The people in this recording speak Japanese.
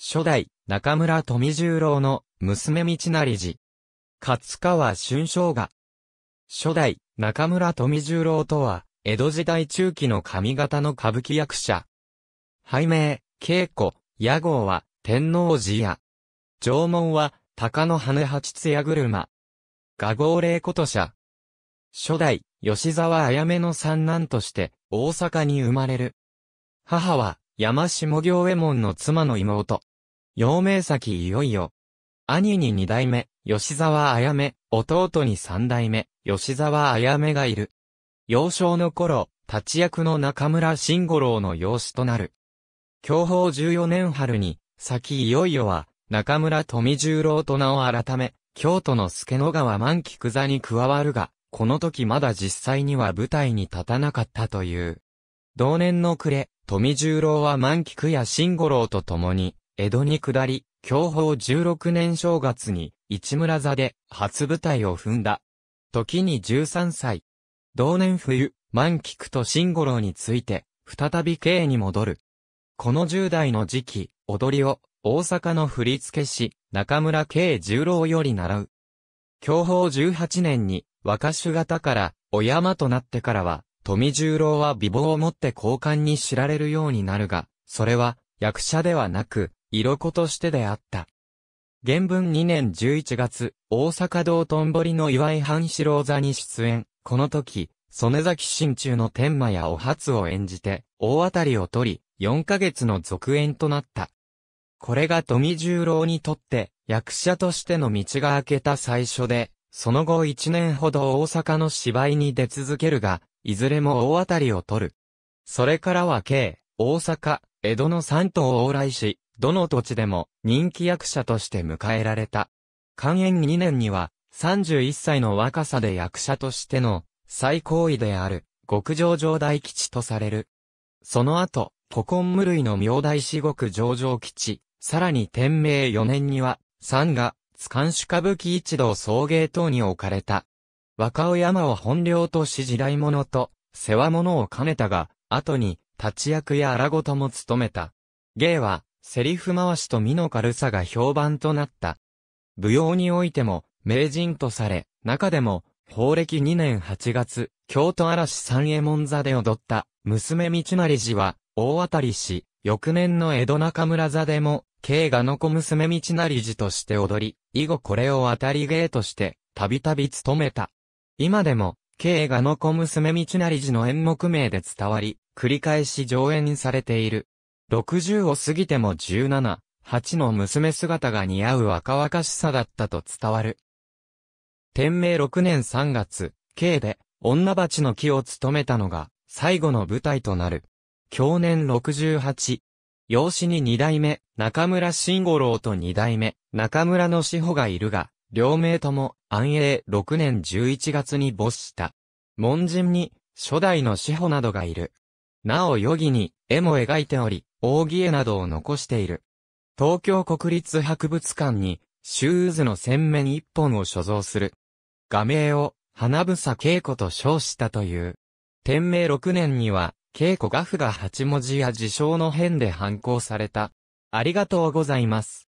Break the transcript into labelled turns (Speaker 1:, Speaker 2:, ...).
Speaker 1: 初代、中村富十郎の、娘道成寺。勝川春生が。初代、中村富十郎とは、江戸時代中期の上方の歌舞伎役者。拝名、稽古、屋号は、天皇寺屋。縄文は、鷹の羽八つ屋車。画号霊こと者。初代、吉沢あやめの三男として、大阪に生まれる。母は、山下行右衛門の妻の妹。陽明先いよいよ。兄に二代目、吉沢あやめ、弟に三代目、吉沢あやめがいる。幼少の頃、立役の中村慎五郎の養子となる。享保十四年春に、先いよいよは、中村富十郎と名を改め、京都の助野川万菊座に加わるが、この時まだ実際には舞台に立たなかったという。同年の暮れ、富十郎は万菊や慎五郎と共に、江戸に下り、享保16年正月に、市村座で、初舞台を踏んだ。時に13歳。同年冬、万菊と新五郎について、再び京に戻る。この10代の時期、踊りを、大阪の振付師、中村慶十郎より習う。享保18年に、若手方から、お山となってからは、富十郎は美貌をもって交換に知られるようになるが、それは、役者ではなく、色子としてであった。原文2年11月、大阪道頓堀の岩井半四郎座に出演。この時、曽根崎真中の天馬やお初を演じて、大当たりを取り、4ヶ月の続演となった。これが富十郎にとって、役者としての道が開けた最初で、その後1年ほど大阪の芝居に出続けるが、いずれも大当たりを取る。それからは京、大阪、江戸の三島を往来し、どの土地でも人気役者として迎えられた。寛延2年には、31歳の若さで役者としての最高位である極上上大吉とされる。その後、古今無類の明大至極上上吉、さらに天明4年には、三が、津官主歌舞伎一同送迎等に置かれた。若尾山を本領とし時代物と、世話物を兼ねたが、後に、立役や荒事も務めた。芸は、セリフ回しと身の軽さが評判となった。舞踊においても、名人とされ、中でも、法暦2年8月、京都嵐三右衛門座で踊った、娘道成寺は、大当たりし、翌年の江戸中村座でも、慶賀の子娘道成寺として踊り、以後これを当たり芸として、たびたび務めた。今でも、慶賀の子娘道成寺の演目名で伝わり、繰り返し上演されている。60を過ぎても17、8の娘姿が似合う若々しさだったと伝わる。天明6年3月、京で、女鉢の木を務めたのが、最後の舞台となる。去年68。養子に二代目、中村慎五郎と二代目、中村の志保がいるが、両名とも、安永6年11月に没した。門人に、初代の志保などがいる。なお余儀に、絵も描いており、扇絵などを残している。東京国立博物館に、シューズの洗面一本を所蔵する。画名を、花房稽古と称したという。天明6年には、稽古画布が8文字や自称の変で反抗された。ありがとうございます。